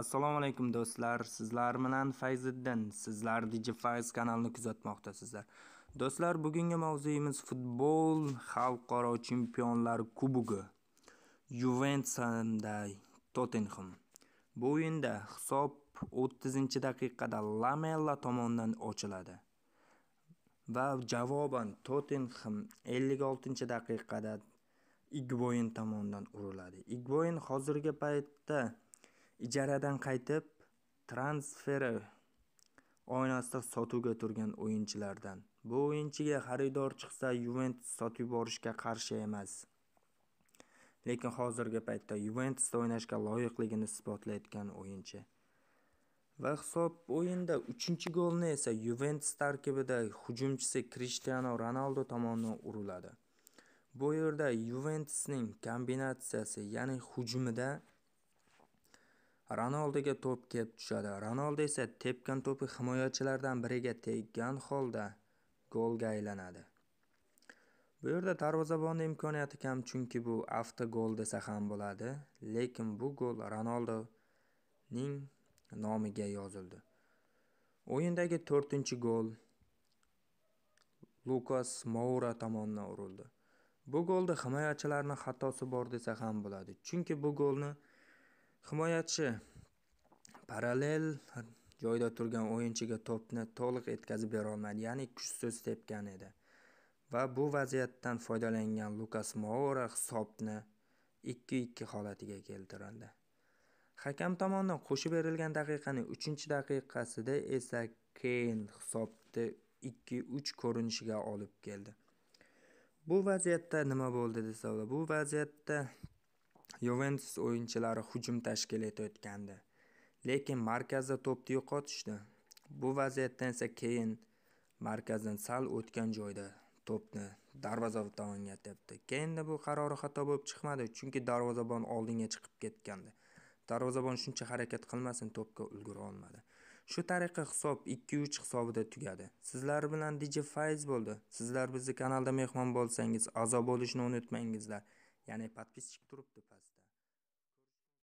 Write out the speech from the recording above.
assalomu alaykum do'stlar sizlar bilan fayziddin sizlar digifayz kanalini kuzatmoqdasizlar do'stlar bugungi mavzuyimiz futbol xalqaro chempionlar kubogi yuventus hamda tottenham bu o'yinda hisob 30 daqiqada lamella tomonidan ochiladi va javoban tottenham 56 daqiqada igboyin tomonidan uriladi igboyin hozirgi paytda Ijaradan qaytib, transferi oynasida sotuvga turgan o'yinchilardan. Bu o'yinchiga xaridor chiqsa, Yuventus sotib yuborishga qarshi emas. Lekin hozirgi paytda Yuventusda o'ynashga loyiqligini isbotlayotgan o'yinchi. Va hisob o'yinda 3-golni esa Yuventus tarkibida hujumchisi Cristiano Ronaldo tomonidan uriladi. Bu yerda Yuventusning kombinatsiyasi, ya'ni hujumida Ronalduga to'p kelib tushadi. ronaldo esa tepgan to'pi himoyachilardan biriga teggan holda golga aylanadi. Bu yerda darvozabonning imkoniyati kam, chunki bu avtogol desa ham bo'ladi, lekin bu gol Ronalduning nomiga yozildi. O'yindagi 4-gol Lukas Moura tomonidan urildi. Bu golda himoyachilarning xatosi bor desa ham bo'ladi, chunki bu golni Himoyachi parallel joyda turgan o'yinchiga to'pni to'liq yetkazib berolmadi, ya'ni kuchsiz tepgan edi va bu vaziyatdan foydalangan Lukas Moura hisobni ikki ikki holatiga keltirildi Hakam tomonidan qo'shib berilgan daqiqaning 3-daqiqasida esa Keyn hisobni ikki uch ko'rinishiga olib keldi. Bu vaziyatda nima bo'ldi desa, bu vaziyatda "Yuventus" o'yinchilari hujum tashkil etayotgandi, lekin markazda to'pni yo'qotishdi. Bu vaziyatdan esa keyin markazdan sal o'tgan joyda to'pni darvozabon tomoniga tepdi. Keynda bu qarori xato bo'lib chiqmadi, chunki darvozabon oldinga chiqib ketgandi. Darvozabon shuncha harakat qilmasin, to'pga ulgura olmadi. Shu tariqa hisob 2-3 hisobida tugadi. Sizlar bilan DJ Faiz bo'ldi. Sizlar bizni kanalda mehmon bo'lsangiz, a'zo bo'lishni unutmangizlar. Ya'ni podpischik turibdi pastda.